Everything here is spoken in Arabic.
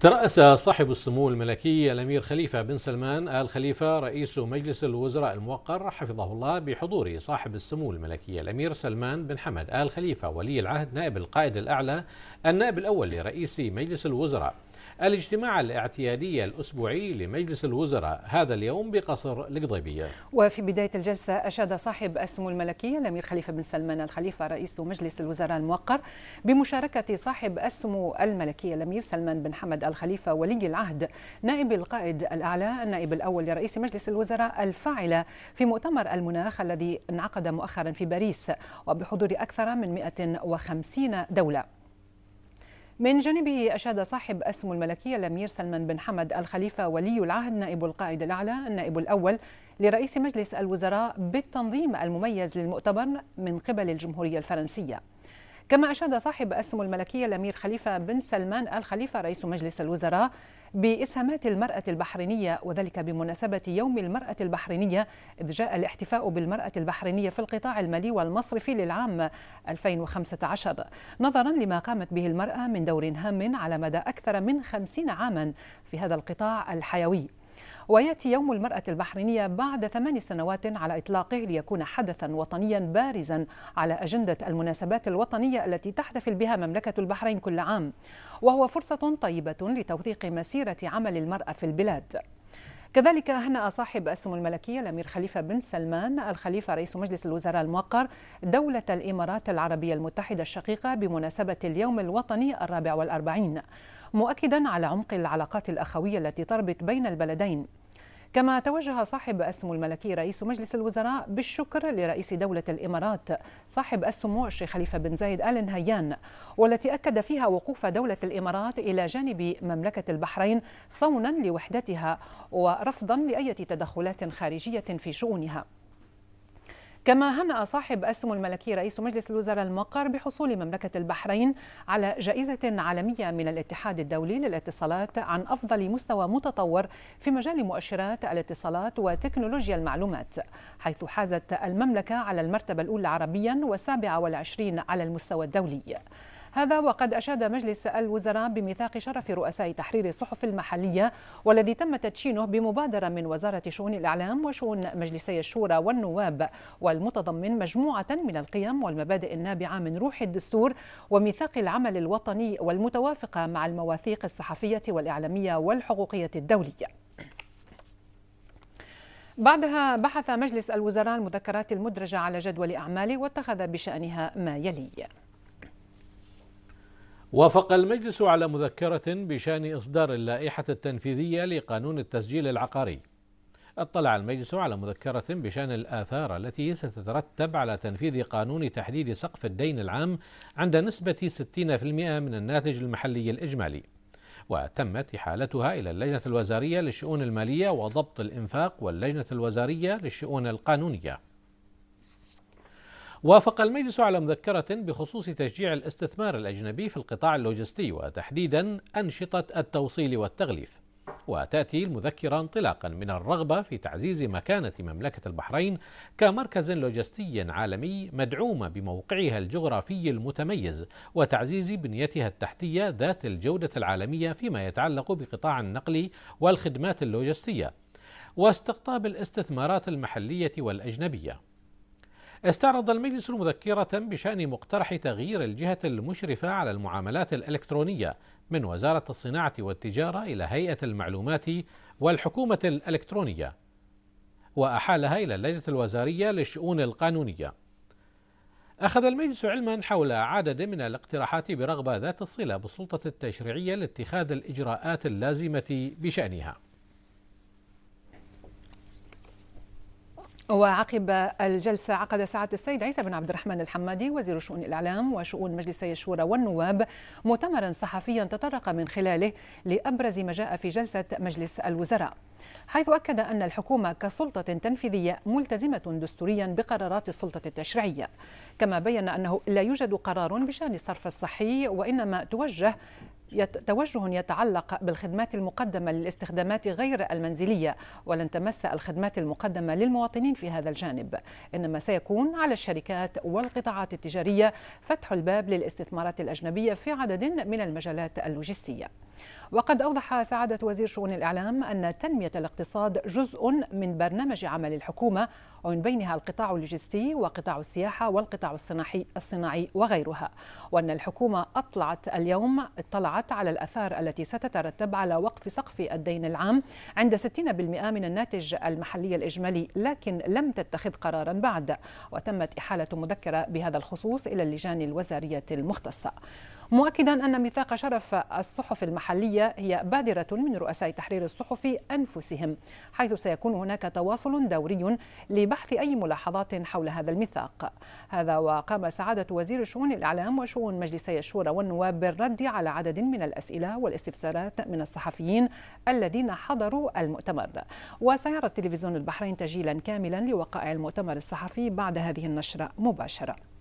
ترأس صاحب السمو الملكي الأمير خليفة بن سلمان آل خليفة رئيس مجلس الوزراء الموقر حفظه الله بحضور صاحب السمو الملكي الأمير سلمان بن حمد آل خليفة ولي العهد نائب القائد الأعلى النائب الأول لرئيس مجلس الوزراء الاجتماع الاعتيادي الأسبوعي لمجلس الوزراء هذا اليوم بقصر القضيبية وفي بداية الجلسة أشاد صاحب السمو الملكي الأمير خليفة بن سلمان الخليفة رئيس مجلس الوزراء الموقر بمشاركة صاحب السمو الملكي الأمير سلمان بن حمد الخليفة ولي العهد نائب القائد الأعلى النائب الأول لرئيس مجلس الوزراء الفاعلة في مؤتمر المناخ الذي انعقد مؤخرا في باريس وبحضور أكثر من 150 دولة من جانبه أشاد صاحب أسم الملكية الأمير سلمان بن حمد الخليفة ولي العهد نائب القائد الأعلى النائب الأول لرئيس مجلس الوزراء بالتنظيم المميز للمؤتمر من قبل الجمهورية الفرنسية كما أشاد صاحب السمو الملكية الأمير خليفة بن سلمان آل خليفة رئيس مجلس الوزراء بإسهامات المرأة البحرينية وذلك بمناسبة يوم المرأة البحرينية إذ جاء الاحتفاء بالمرأة البحرينية في القطاع المالي والمصرفي للعام 2015 نظرا لما قامت به المرأة من دور هام على مدى أكثر من خمسين عاما في هذا القطاع الحيوي وياتي يوم المراه البحرينيه بعد ثمان سنوات على اطلاقه ليكون حدثا وطنيا بارزا على اجنده المناسبات الوطنيه التي تحتفل بها مملكه البحرين كل عام وهو فرصه طيبه لتوثيق مسيره عمل المراه في البلاد كذلك هنأ صاحب السمو الملكية الأمير خليفة بن سلمان الخليفة رئيس مجلس الوزراء الموقر دولة الإمارات العربية المتحدة الشقيقة بمناسبة اليوم الوطني الرابع والأربعين مؤكدا على عمق العلاقات الأخوية التي تربط بين البلدين كما توجه صاحب السمو الملكي رئيس مجلس الوزراء بالشكر لرئيس دولة الإمارات صاحب السمو الشيخ خليفة بن زايد آل نهيان والتي أكد فيها وقوف دولة الإمارات إلى جانب مملكة البحرين صونا لوحدتها ورفضا لأية تدخلات خارجية في شؤونها كما هنأ صاحب السمو الملكي رئيس مجلس الوزراء المقر بحصول مملكة البحرين على جائزة عالمية من الاتحاد الدولي للاتصالات عن أفضل مستوى متطور في مجال مؤشرات الاتصالات وتكنولوجيا المعلومات حيث حازت المملكة على المرتبة الأولى عربيا والسابعة والعشرين على المستوى الدولي هذا وقد أشاد مجلس الوزراء بميثاق شرف رؤساء تحرير الصحف المحلية والذي تم تدشينه بمبادرة من وزارة شؤون الإعلام وشؤون مجلسي الشورى والنواب والمتضمن مجموعة من القيم والمبادئ النابعة من روح الدستور وميثاق العمل الوطني والمتوافقة مع المواثيق الصحفية والإعلامية والحقوقية الدولية. بعدها بحث مجلس الوزراء المذكرات المدرجة على جدول أعماله واتخذ بشأنها ما يلي وافق المجلس على مذكرة بشأن إصدار اللائحة التنفيذية لقانون التسجيل العقاري. اطلع المجلس على مذكرة بشأن الآثار التي ستترتب على تنفيذ قانون تحديد سقف الدين العام عند نسبة 60% من الناتج المحلي الإجمالي. وتمت إحالتها إلى اللجنة الوزارية للشؤون المالية وضبط الإنفاق واللجنة الوزارية للشؤون القانونية. وافق المجلس على مذكرة بخصوص تشجيع الاستثمار الأجنبي في القطاع اللوجستي وتحديدا أنشطة التوصيل والتغليف وتأتي المذكرة انطلاقا من الرغبة في تعزيز مكانة مملكة البحرين كمركز لوجستي عالمي مدعومة بموقعها الجغرافي المتميز وتعزيز بنيتها التحتية ذات الجودة العالمية فيما يتعلق بقطاع النقل والخدمات اللوجستية واستقطاب الاستثمارات المحلية والأجنبية استعرض المجلس مذكرة بشأن مقترح تغيير الجهة المشرفة على المعاملات الإلكترونية من وزارة الصناعة والتجارة إلى هيئة المعلومات والحكومة الإلكترونية وأحالها إلى اللجنة الوزارية للشؤون القانونية أخذ المجلس علما حول عدد من الاقتراحات برغبة ذات الصلة بالسلطة التشريعية لاتخاذ الإجراءات اللازمة بشأنها وعقب الجلسة عقد سعادة السيد عيسى بن عبد الرحمن الحمادي وزير شؤون الإعلام وشؤون مجلسي الشورى والنواب مؤتمرا صحفيا تطرق من خلاله لأبرز ما جاء في جلسة مجلس الوزراء حيث أكد أن الحكومة كسلطة تنفيذية ملتزمة دستوريا بقرارات السلطة التشريعية كما بين أنه لا يوجد قرار بشأن الصرف الصحي وإنما توجه توجه يتعلق بالخدمات المقدمة للاستخدامات غير المنزلية ولن تمس الخدمات المقدمة للمواطنين في هذا الجانب إنما سيكون على الشركات والقطاعات التجارية فتح الباب للاستثمارات الأجنبية في عدد من المجالات اللوجستية وقد أوضح سعادة وزير شؤون الإعلام أن تنمية الاقتصاد جزء من برنامج عمل الحكومة ومن بينها القطاع اللوجستي وقطاع السياحة والقطاع الصناعي الصناعي وغيرها وأن الحكومة أطلعت اليوم اطلعت على الأثار التي ستترتب على وقف سقف الدين العام عند 60% من الناتج المحلي الإجمالي لكن لم تتخذ قرارا بعد وتمت إحالة مذكرة بهذا الخصوص إلى اللجان الوزارية المختصة مؤكدا أن ميثاق شرف الصحف المحلية هي بادرة من رؤساء تحرير الصحف أنفسهم حيث سيكون هناك تواصل دوري لبحث أي ملاحظات حول هذا الميثاق هذا وقام سعادة وزير شؤون الإعلام وشؤون مجلسي الشورى والنواب بالرد على عدد من الأسئلة والاستفسارات من الصحفيين الذين حضروا المؤتمر وسيرى تلفزيون البحرين تجيلا كاملا لوقائع المؤتمر الصحفي بعد هذه النشرة مباشرة